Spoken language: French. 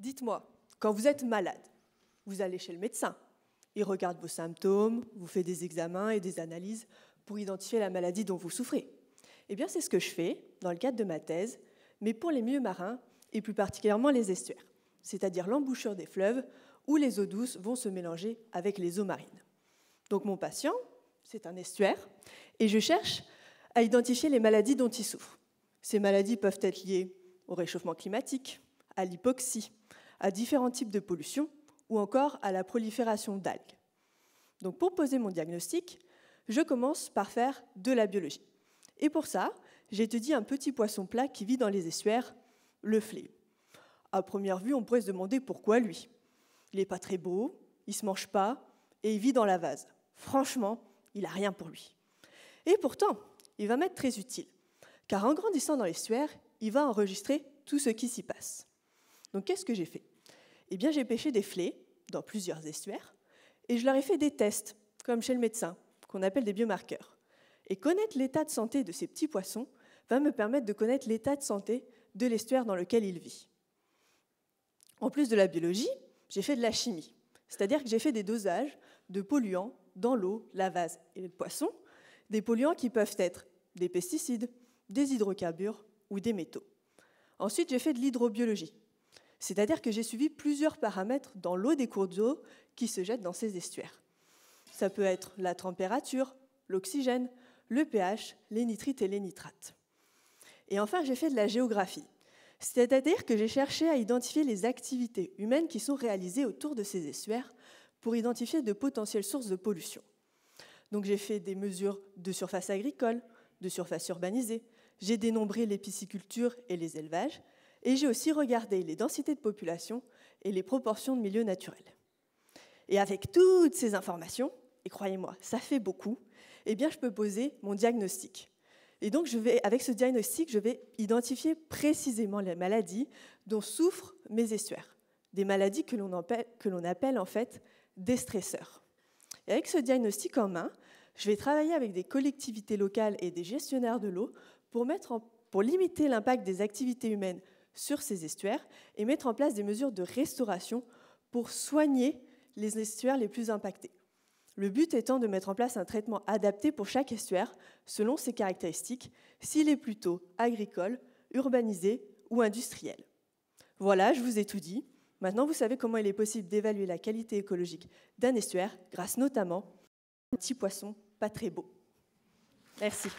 Dites-moi, quand vous êtes malade, vous allez chez le médecin. Il regarde vos symptômes, vous fait des examens et des analyses pour identifier la maladie dont vous souffrez. Eh bien, c'est ce que je fais dans le cadre de ma thèse, mais pour les milieux marins et plus particulièrement les estuaires, c'est-à-dire l'embouchure des fleuves où les eaux douces vont se mélanger avec les eaux marines. Donc mon patient, c'est un estuaire, et je cherche à identifier les maladies dont il souffre. Ces maladies peuvent être liées au réchauffement climatique, à l'hypoxie, à différents types de pollution ou encore à la prolifération d'algues. Donc pour poser mon diagnostic, je commence par faire de la biologie. Et pour ça, j'étudie un petit poisson plat qui vit dans les estuaires, le flé. À première vue, on pourrait se demander pourquoi lui. Il n'est pas très beau, il ne se mange pas et il vit dans la vase. Franchement, il n'a rien pour lui. Et pourtant, il va m'être très utile, car en grandissant dans l'estuaire, il va enregistrer tout ce qui s'y passe. Donc qu'est-ce que j'ai fait Eh bien, j'ai pêché des flés dans plusieurs estuaires et je leur ai fait des tests, comme chez le médecin, qu'on appelle des biomarqueurs. Et connaître l'état de santé de ces petits poissons va me permettre de connaître l'état de santé de l'estuaire dans lequel il vit. En plus de la biologie, j'ai fait de la chimie, c'est-à-dire que j'ai fait des dosages de polluants dans l'eau, la vase et le poisson, des polluants qui peuvent être des pesticides, des hydrocarbures ou des métaux. Ensuite, j'ai fait de l'hydrobiologie, c'est-à-dire que j'ai suivi plusieurs paramètres dans l'eau des cours d'eau qui se jettent dans ces estuaires. Ça peut être la température, l'oxygène, le pH, les nitrites et les nitrates. Et enfin, j'ai fait de la géographie. C'est-à-dire que j'ai cherché à identifier les activités humaines qui sont réalisées autour de ces estuaires pour identifier de potentielles sources de pollution. Donc j'ai fait des mesures de surface agricole, de surface urbanisée, j'ai dénombré les piscicultures et les élevages, et j'ai aussi regardé les densités de population et les proportions de milieux naturels. Et avec toutes ces informations, et croyez-moi, ça fait beaucoup, eh bien, je peux poser mon diagnostic. Et donc, avec ce diagnostic, je vais identifier précisément les maladies dont souffrent mes estuaires, des maladies que l'on appelle, appelle, en fait des stresseurs. Et avec ce diagnostic en main, je vais travailler avec des collectivités locales et des gestionnaires de l'eau pour, pour limiter l'impact des activités humaines sur ces estuaires et mettre en place des mesures de restauration pour soigner les estuaires les plus impactés. Le but étant de mettre en place un traitement adapté pour chaque estuaire selon ses caractéristiques, s'il est plutôt agricole, urbanisé ou industriel. Voilà, je vous ai tout dit. Maintenant, vous savez comment il est possible d'évaluer la qualité écologique d'un estuaire grâce notamment à un petit poisson pas très beau. Merci.